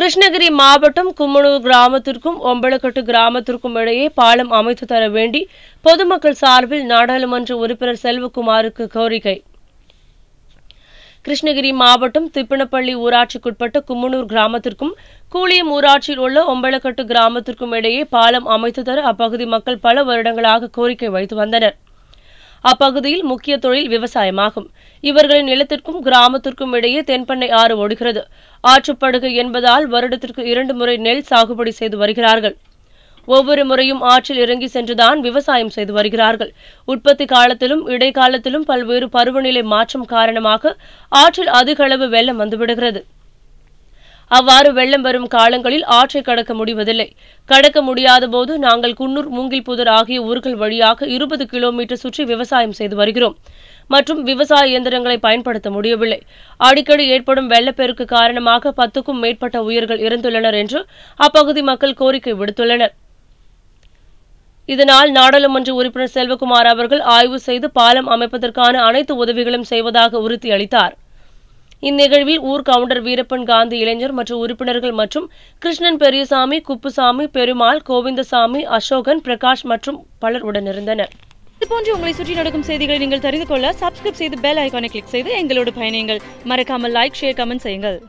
கிருஷ்ணகிரி மாவட்டம் கும்மனூர் கிராமத்திற்கும் ஒம்பளக்கட்டு கிராமத்திற்கும் இடையே பாலம் அமைத்து தர வேண்டி பொதுமக்கள் சார்பில் நாடாளுமன்ற உறுப்பினர் செல்வகுமாருக்கு கோரிக்கை கிருஷ்ணகிரி மாவட்டம் திப்பனப்பள்ளி ஊராட்சிக்குட்பட்ட கும்மனூர் கிராமத்திற்கும் கூலியம் ஊராட்சியில் உள்ள ஒம்பளக்கட்டு கிராமத்திற்கும் இடையே பாலம் அமைத்து தர அப்பகுதி மக்கள் பல வருடங்களாக கோரிக்கை வைத்து வந்தனர் அப்பகுதியில் முக்கிய தொழில் விவசாயமாகும் இவர்களின் நிலத்திற்கும் கிராமத்திற்கும் இடையே தென்பண்ணை ஆறு ஓடுகிறது ஆற்றுப்படுகை என்பதால் வருடத்திற்கு இரண்டு முறை நெல் சாகுபடி செய்து வருகிறார்கள் ஒவ்வொரு முறையும் ஆற்றில் இறங்கி சென்றுதான் விவசாயம் செய்து வருகிறார்கள் உற்பத்தி காலத்திலும் இடைக்காலத்திலும் பல்வேறு பருவநிலை மாற்றம் காரணமாக ஆற்றில் அதிக அளவு வெள்ளம் வந்துவிடுகிறது அவ்வாறு வெள்ளம் வரும் காலங்களில் ஆற்றை கடக்க முடிவதில்லை கடக்க முடியாத போது நாங்கள் குன்னூர் புதர் ஆகிய ஊர்கள் வழியாக இருபது கிலோமீட்டர் சுற்றி விவசாயம் செய்து வருகிறோம் மற்றும் விவசாய இயந்திரங்களை பயன்படுத்த முடியவில்லை அடிக்கடி ஏற்படும் வெள்ளப்பெருக்கு காரணமாக பத்துக்கும் மேற்பட்ட உயிர்கள் இருந்துள்ளனர் என்று அப்பகுதி மக்கள் கோரிக்கை விடுத்துள்ளனர் இதனால் நாடாளுமன்ற உறுப்பினர் செல்வகுமார் அவர்கள் ஆய்வு செய்து பாலம் அமைப்பதற்கான அனைத்து உதவிகளும் செய்வதாக உறுதியளித்தார் இந்நிகழ்வில் ஊர் கவுண்டர் வீரப்பன் காந்தி இளைஞர் மற்றும் உறுப்பினர்கள் மற்றும் கிருஷ்ணன் பெரியசாமி குப்புசாமி பெருமாள் கோவிந்தசாமி அசோகன் பிரகாஷ் மற்றும் பலர் உடனிருந்தனர் இதுபோன்று உங்களை சுற்றி நடக்கும் செய்திகளை நீங்கள் தெரிந்து கொள்ள சப்ஸ்கிரைப் செய்து பெல் ஐக்கானை கிளிக் செய்து எங்களோடு பயணியுங்கள் மறக்காமல் லைக் ஷேர் கமெண்ட் செய்யுங்கள்